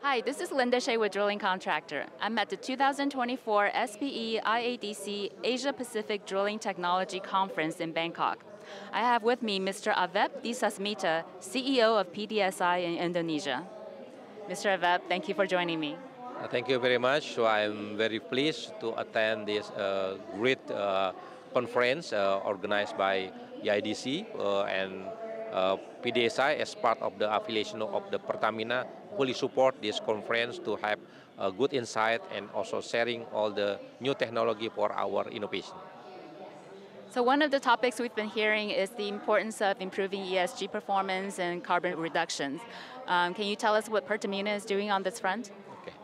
Hi, this is Linda Shea with Drilling Contractor. I'm at the 2024 SPE IADC Asia Pacific Drilling Technology Conference in Bangkok. I have with me Mr. Avep Disasmita, CEO of PDSI in Indonesia. Mr. Avep, thank you for joining me. Uh, thank you very much. So I'm very pleased to attend this uh, great uh, conference uh, organized by IADC uh, and uh, PDSI as part of the affiliation of the Pertamina fully support this conference to have a good insight and also sharing all the new technology for our innovation. So one of the topics we've been hearing is the importance of improving ESG performance and carbon reductions. Um, can you tell us what Pertamina is doing on this front? Okay.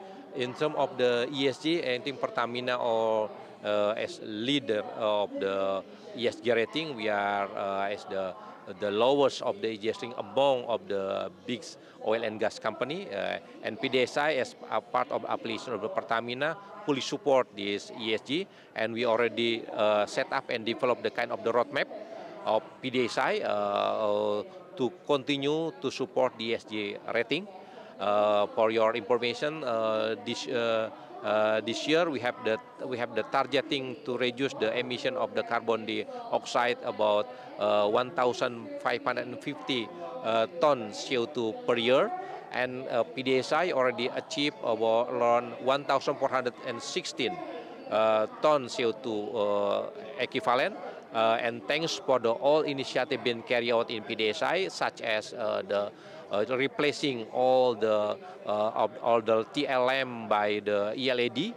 In terms of the ESG, I think Pertamina or uh, as leader of the ESG rating, we are uh, as the the lowest of the existing among of the big oil and gas company. Uh, and PDSI as a part of application of the Pertamina fully support this ESG and we already uh, set up and develop the kind of the roadmap of PDSI uh, uh, to continue to support the ESG rating. Uh, for your information, uh, this uh, this year we have the we have the targeting to reduce the emission of the carbon dioxide about uh, 1,550 uh, tons CO2 per year, and uh, PDSI already achieved about around 1,416 uh, tons CO2 uh, equivalent. Uh, and thanks for the all initiative being carried out in PDSI, such as uh, the uh, replacing all the uh, all the TLM by the ELAD.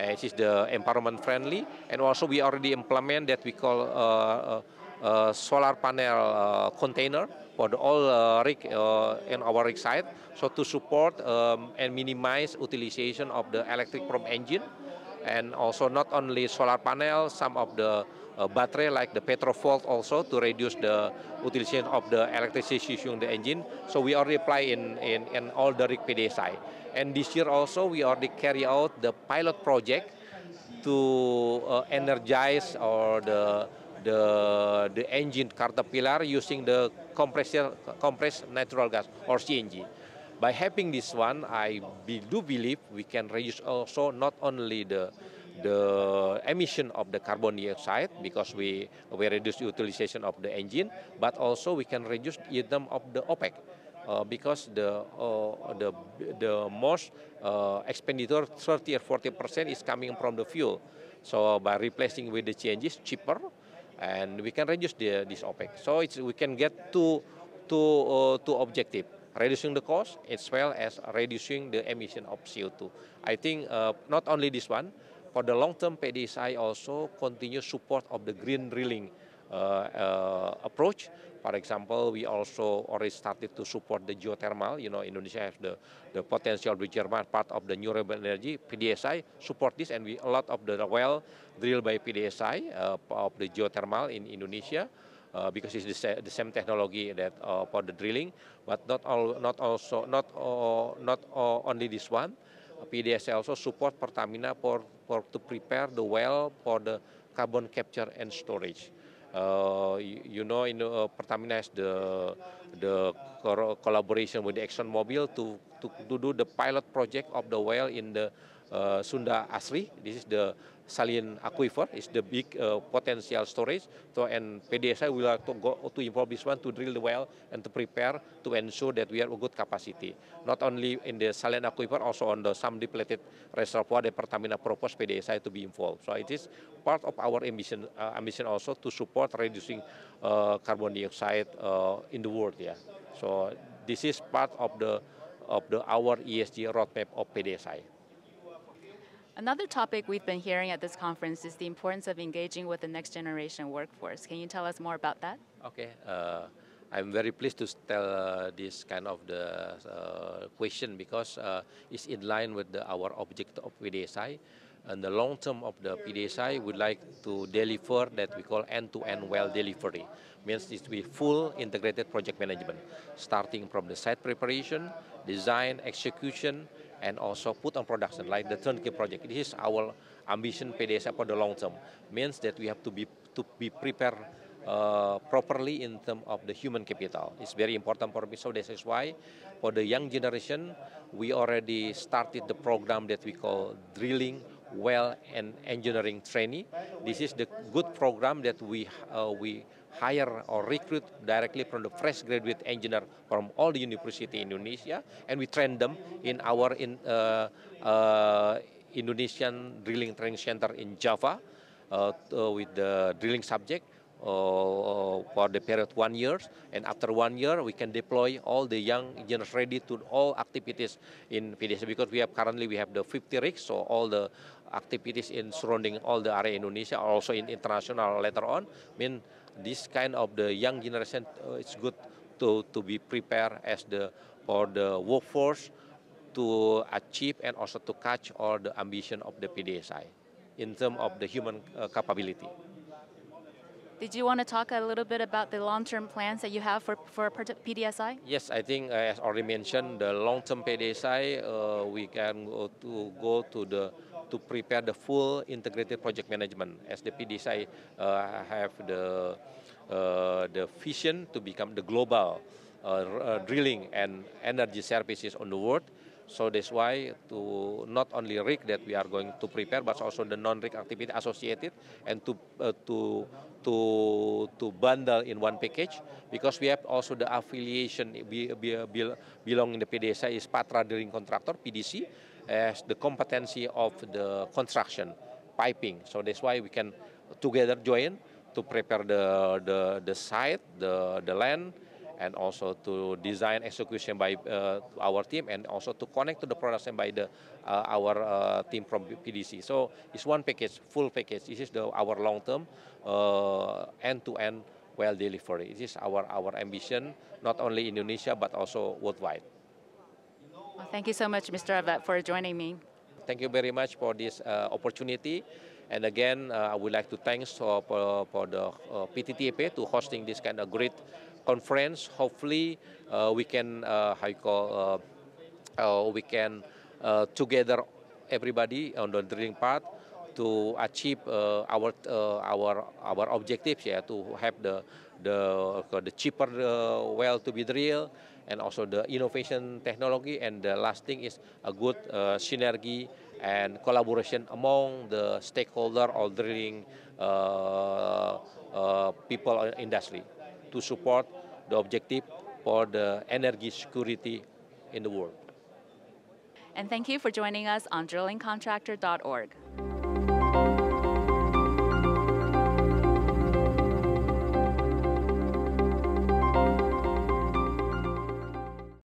Uh, which is the environment friendly, and also we already implement that we call solar panel container for the all uh, rig uh, in our rig site, so to support um, and minimize utilization of the electric pump engine and also not only solar panel, some of the uh, battery like the petrovolt also to reduce the utilization of the electricity using the engine. So we already apply in, in, in all the rig PDSI. And this year also we already carry out the pilot project to uh, energize or the the the engine caterpillar using the compressor compressed natural gas or CNG. By having this one, I be, do believe we can reduce also not only the the emission of the carbon dioxide because we, we reduce utilization of the engine, but also we can reduce the terms of the OPEC. Uh, because the uh, the the most uh, expenditure 30 or 40 percent is coming from the fuel, so by replacing with the changes cheaper, and we can reduce the this OPEC. So it's we can get to uh, objective reducing the cost as well as reducing the emission of CO2. I think uh, not only this one, for the long term, PDSI also continue support of the green drilling uh, uh, approach. For example, we also already started to support the geothermal. You know, Indonesia has the, the potential geothermal part of the new renewable energy. PDSI support this, and we a lot of the well drilled by PDSI uh, of the geothermal in Indonesia. uh, because it's the, the same technology that uh, for the drilling, but not all, not also, not uh, not uh, only this one. PDS also support Pertamina for, for to prepare the well for the carbon capture and storage. Uh, you, you, know, in uh, Pertamina has the the collaboration with the Mobil to, to to do the pilot project of the well in the uh, Sunda Asri. This is the saline aquifer is the big uh, potential storage. So and PDSA will have to go to involve this one to drill the well and to prepare to ensure that we have a good capacity. Not only in the saline aquifer, also on the some depleted reservoir that Pertamina proposed PDSA to be involved. So it is part of our ambition, uh, ambition also to support reducing uh, carbon dioxide uh, in the world. Yeah. So this is part of the of the our ESG roadmap of PDSI. Another topic we've been hearing at this conference is the importance of engaging with the next generation workforce. Can you tell us more about that? Okay. Uh, I'm very pleased to tell uh, this kind of the uh, question because uh, it's in line with the, our objective of PDSI. And the long term of the PDSI we would like to deliver that we call end-to-end well delivery. Means it's with be full integrated project management, starting from the site preparation, design, execution, and also put on production, like the turnkey project. This is our ambition PDSA for the long term. Means that we have to be to be prepared uh, properly in terms of the human capital. It's very important for me. So this is why for the young generation, we already started the program that we call drilling well and engineering trainee. This is the good program that we uh, we hire or recruit directly from the fresh graduate engineer from all the university in Indonesia, and we train them in our in, uh, uh, Indonesian Drilling Training Center in Java uh, to, uh, with the drilling subject uh, uh, for the period one year, and after one year we can deploy all the young engineers ready to all activities in Indonesia because we have currently we have the 50 rigs, so all the activities in surrounding all the area Indonesia, also in international later on, I mean this kind of the young generation, uh, it's good to, to be prepared as the for the workforce to achieve and also to catch all the ambition of the PDSI in terms of the human uh, capability. Did you want to talk a little bit about the long-term plans that you have for, for PDSI? Yes, I think uh, as already mentioned, the long-term PDSI, uh, we can go to, go to the to prepare the full integrated project management. As the PDSI uh, have the, uh, the vision to become the global uh, uh, drilling and energy services on the world. So that's why to not only rig that we are going to prepare, but also the non-rig activity associated and to uh, to to to bundle in one package because we have also the affiliation be, be, be, belong in the PDSA is Patra Drilling Contractor PDC as the competency of the construction, piping. So that's why we can together join to prepare the, the, the site, the, the land, and also to design execution by uh, our team and also to connect to the production by the uh, our uh, team from PDC. So it's one package, full package. This is the, our long-term uh, end-to-end well delivery. This is our, our ambition, not only Indonesia but also worldwide. Well, thank you so much, Mr. Avat, for joining me. Thank you very much for this uh, opportunity. And again, uh, I would like to thanks for, uh, for, for the uh, PTTAP to hosting this kind of great conference. Hopefully, uh, we can, uh, how you call, uh, uh, we can together everybody on the drilling part to achieve our our our objectives. Yeah, to have the the the cheaper well to be drilled and also the innovation technology. And the last thing is a good uh, synergy and collaboration among the stakeholder or drilling uh, uh, people industry to support the objective for the energy security in the world. And thank you for joining us on drillingcontractor.org.